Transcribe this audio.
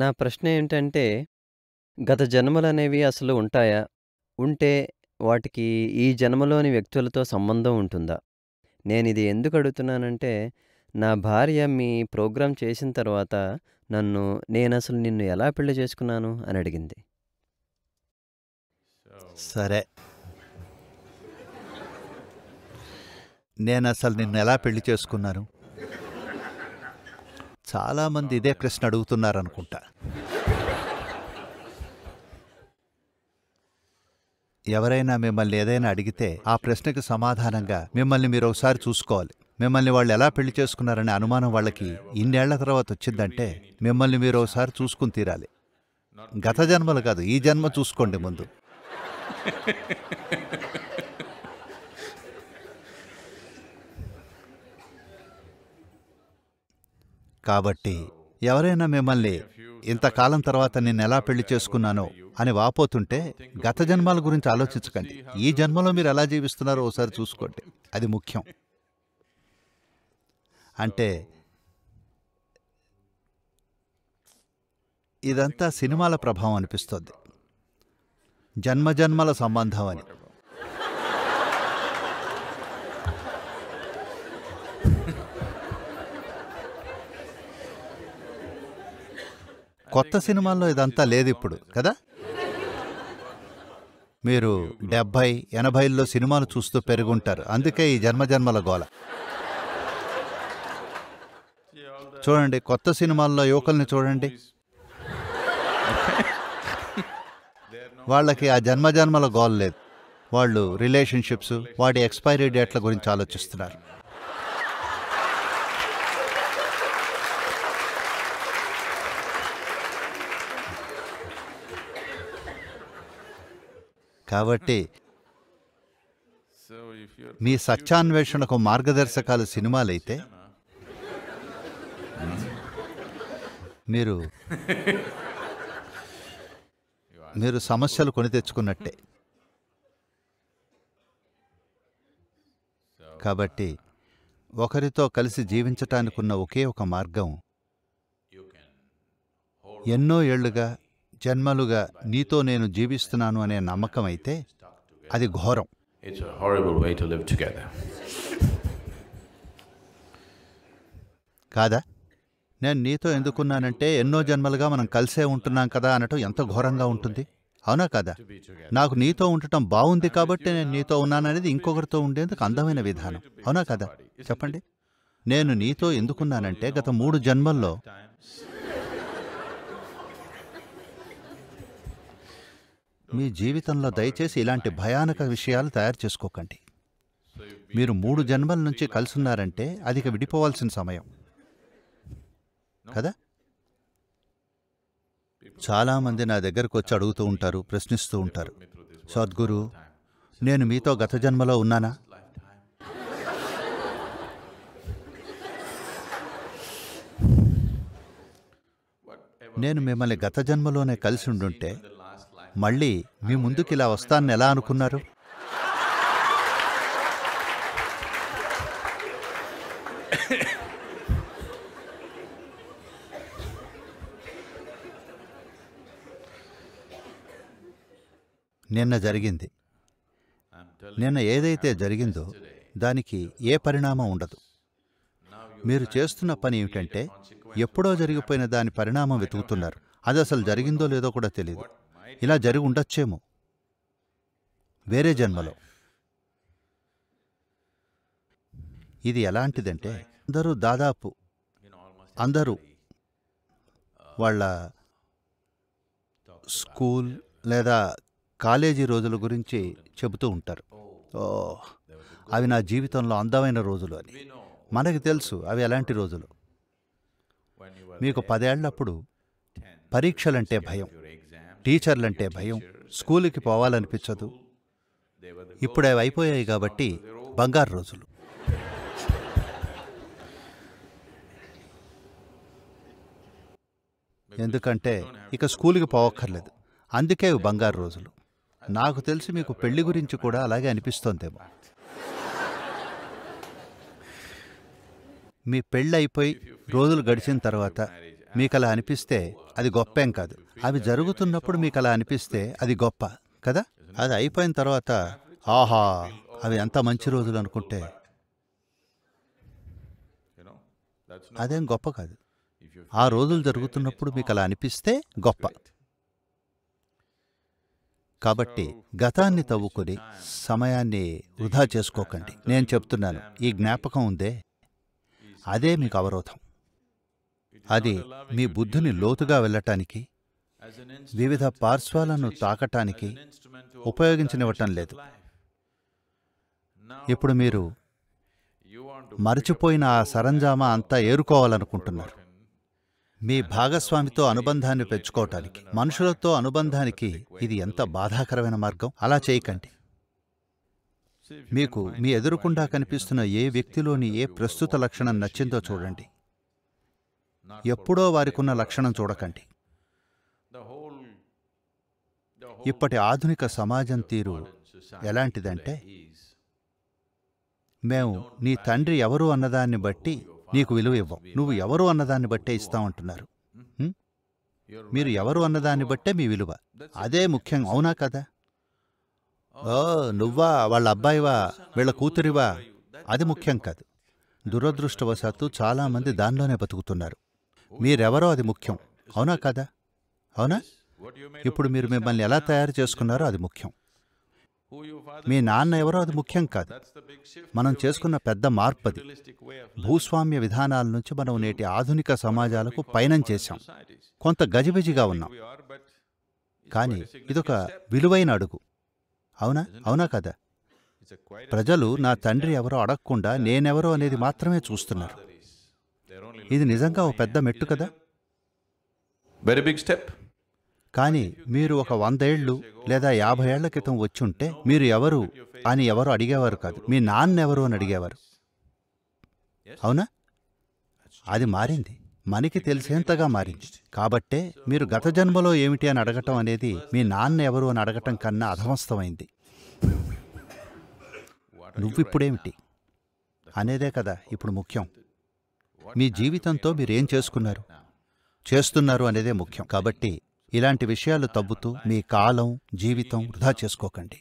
నా ప్రశ్న ఏంటంటే, గత జన్మలనేవి అసలు ఉంటాయా? ఉంటే వాటికి ఈ జన్మలోని వ్యక్తులతో సంబంధం ఉంటుందా? నేనిది ఎందుకు అడుగుతున్నానంటే, నా భార్య మీ ప్రోగ్రాం చేసిన తర్వాత నన్ను "నేనసలు నిన్ను ఎలా పెళ్లి చేసుకున్నాను?" అని అడిగింది. సరే నేను అసలు నిన్ను ఎలా పెళ్లి చేసుకున్నాను? చాలామంది ఇదే ప్రశ్న అడుగుతున్నారనుకుంటా ఎవరైనా మిమ్మల్ని ఏదైనా అడిగితే ఆ ప్రశ్నకు సమాధానంగా మిమ్మల్ని మీరు ఒకసారి చూసుకోవాలి మిమ్మల్ని వాళ్ళు ఎలా పెళ్లి చేసుకున్నారనే అనుమానం వాళ్ళకి ఇన్నేళ్ల తర్వాత వచ్చిందంటే మిమ్మల్ని మీరు ఒకసారి చూసుకుని తీరాలి గత జన్మలు కాదు ఈ జన్మ చూసుకోండి ముందు కాబట్టి ఎవరైనా మిమ్మల్ని ఇంతకాలం తర్వాత నేను ఎలా పెళ్లి చేసుకున్నానో అని వాపోతుంటే గత జన్మల గురించి ఆలోచించకండి ఈ జన్మలో మీరు ఎలా జీవిస్తున్నారో ఒకసారి చూసుకోండి అది ముఖ్యం అంటే ఇదంతా సినిమాల ప్రభావం అనిపిస్తుంది జన్మజన్మల సంబంధం అని కొత్త సినిమాల్లో ఇదంతా లేదు ఇప్పుడు కదా మీరు డెబ్భై ఎనభైల్లో సినిమాలు చూస్తూ పెరుగుంటారు అందుకే ఈ జన్మజన్మల గోల చూడండి కొత్త సినిమాల్లో యువకుల్ని చూడండి వాళ్ళకి ఆ జన్మజన్మల గోల్ లేదు వాళ్ళు రిలేషన్షిప్స్ వాటి ఎక్స్పైరీ డేట్ల గురించి ఆలోచిస్తున్నారు కాబట్టి మీ సత్యాన్వేషణకు మార్గదర్శకాలు సినిమాలైతే మీరు మీరు సమస్యలు కొని తెచ్చుకున్నట్టే కాబట్టి ఒకరితో కలిసి జీవించటానికి ఉన్న ఒకే ఒక మార్గం ఎన్నో ఏళ్లుగా జన్మలుగా నీతో నేను జీవిస్తున్నాను అనే నమ్మకం అయితే అది ఘోరం కాదా నేను నీతో ఎందుకున్నానంటే ఎన్నో జన్మలుగా మనం కలిసే ఉంటున్నాం కదా అనటం ఎంత ఘోరంగా ఉంటుంది అవునా కదా నాకు నీతో ఉండటం బాగుంది కాబట్టి నేను నీతో ఉన్నాననేది ఇంకొకరితో ఉండేందుకు అందమైన విధానం అవునా కదా చెప్పండి నేను నీతో ఎందుకున్నానంటే గత మూడు జన్మల్లో మీ జీవితంలో దయచేసి ఇలాంటి భయానక విషయాలు తయారు చేసుకోకండి మీరు మూడు జన్మల నుంచి కలుసున్నారంటే అది విడిపోవాల్సిన సమయం కదా చాలామంది నా దగ్గరకు వచ్చి అడుగుతూ ఉంటారు ప్రశ్నిస్తూ ఉంటారు సద్గురు నేను మీతో గత జన్మలో ఉన్నానా నేను మిమ్మల్ని గత జన్మలోనే కలిసి ఉండుంటే మళ్ళీ మీ ముందుకు ఇలా వస్తానని ఎలా అనుకున్నారు నిన్న జరిగింది నిన్న ఏదైతే జరిగిందో దానికి ఏ పరిణామం ఉండదు మీరు చేస్తున్న పని ఏమిటంటే ఎప్పుడో జరిగిపోయిన దాని పరిణామం వెతుకుతున్నారు అది అసలు జరిగిందో లేదో కూడా తెలియదు ఇలా జరిగి ఉండొచ్చేమో వేరే జన్మలో ఇది ఎలాంటిదంటే అందరూ దాదాపు అందరూ వాళ్ళ స్కూల్ లేదా కాలేజీ రోజుల గురించి చెబుతూ ఉంటారు ఓ అవి నా జీవితంలో అందమైన రోజులు అని మనకి తెలుసు అవి ఎలాంటి రోజులు మీకు పదేళ్లప్పుడు పరీక్షలంటే భయం టీచర్లంటే భయం స్కూలుకి పోవాలనిపించదు ఇప్పుడు అవి అయిపోయాయి కాబట్టి బంగారు రోజులు ఎందుకంటే ఇక స్కూల్కి పోవక్కర్లేదు అందుకే అవి బంగారు రోజులు నాకు తెలిసి మీకు పెళ్లి గురించి కూడా అలాగే అనిపిస్తోందేమో మీ పెళ్ళి అయిపోయి రోజులు గడిచిన తర్వాత మీకు అలా అనిపిస్తే అది గొప్పేం కాదు అవి జరుగుతున్నప్పుడు మీకు అలా అనిపిస్తే అది గొప్ప కదా అది అయిపోయిన తర్వాత ఆహా అవి ఎంత మంచి రోజులు అనుకుంటే అదేం గొప్ప కాదు ఆ రోజులు జరుగుతున్నప్పుడు మీకు అలా అనిపిస్తే గొప్ప కాబట్టి గతాన్ని తవ్వుకొని సమయాన్ని వృధా చేసుకోకండి నేను చెప్తున్నాను ఈ జ్ఞాపకం ఉందే అదే మీకు అవరోధం అది మీ బుద్ధిని లోతుగా వెళ్ళటానికి వివిధ పార్శ్వాలను తాకటానికి ఉపయోగించనివ్వటం లేదు ఇప్పుడు మీరు మరచిపోయిన ఆ సరంజామా అంతా ఏరుకోవాలనుకుంటున్నారు మీ భాగస్వామితో అనుబంధాన్ని పెంచుకోవటానికి మనుషులతో అనుబంధానికి ఇది ఎంత బాధాకరమైన మార్గం అలా చేయకండి మీకు మీ ఎదురుకుండా కనిపిస్తున్న ఏ వ్యక్తిలోని ఏ ప్రస్తుత లక్షణం నచ్చిందో చూడండి ఎప్పుడో వారికున్న లక్షణం చూడకండి ఇప్పటి ఆధునిక సమాజం తీరు ఎలాంటిదంటే మేము నీ తండ్రి ఎవరు అన్నదాన్ని బట్టి నీకు విలువ ఇవ్వం నువ్వు ఎవరు అన్నదాన్ని బట్టే ఇస్తామంటున్నారు మీరు ఎవరు అన్నదాన్ని బట్టే మీ విలువ అదే ముఖ్యం అవునా కదా ఓ నువ్వా వాళ్ళ అబ్బాయివా వీళ్ళ కూతురివా అది ముఖ్యం కాదు దురదృష్టవశాత్తు చాలామంది దానిలోనే బతుకుతున్నారు మీరెవరో అది ముఖ్యం అవునా కదా అవునా ఇప్పుడు మీరు మిమ్మల్ని ఎలా తయారు చేసుకున్నారో అది ముఖ్యం మీ నాన్న ఎవరో అది ముఖ్యం కాదు మనం చేసుకున్న పెద్ద మార్పు అది భూస్వామ్య విధానాల నుంచి మనం నేటి ఆధునిక సమాజాలకు పయనం చేశాం కొంత గజిబిజిగా ఉన్నాం కానీ ఇదొక విలువైన అడుగు అవునా అవునా కదా ప్రజలు నా తండ్రి ఎవరో అడగకుండా నేనెవరో అనేది మాత్రమే చూస్తున్నారు ఇది నిజంగా ఒక పెద్ద మెట్టు కదా వెరీ బిగ్ స్టెప్ కానీ మీరు ఒక వందేళ్లు లేదా యాభై ఏళ్ల క్రితం వచ్చి ఉంటే మీరు ఎవరు అని ఎవరు అడిగేవారు కాదు మీ నాన్న ఎవరు అని అడిగేవారు అవునా అది మారింది మనకి తెలిసేంతగా మారింది కాబట్టే మీరు గత జన్మలో ఏమిటి అని అడగటం అనేది మీ నాన్న ఎవరు అని అడగటం కన్నా అధమస్తమైంది నువ్విప్పుడేమిటి అనేదే కదా ఇప్పుడు ముఖ్యం మీ జీవితంతో మీరేం చేసుకున్నారు చేస్తున్నారు అనేదే ముఖ్యం కాబట్టి ఇలాంటి విషయాలు తవ్వుతూ మీ కాలం జీవితం వృధా చేసుకోకండి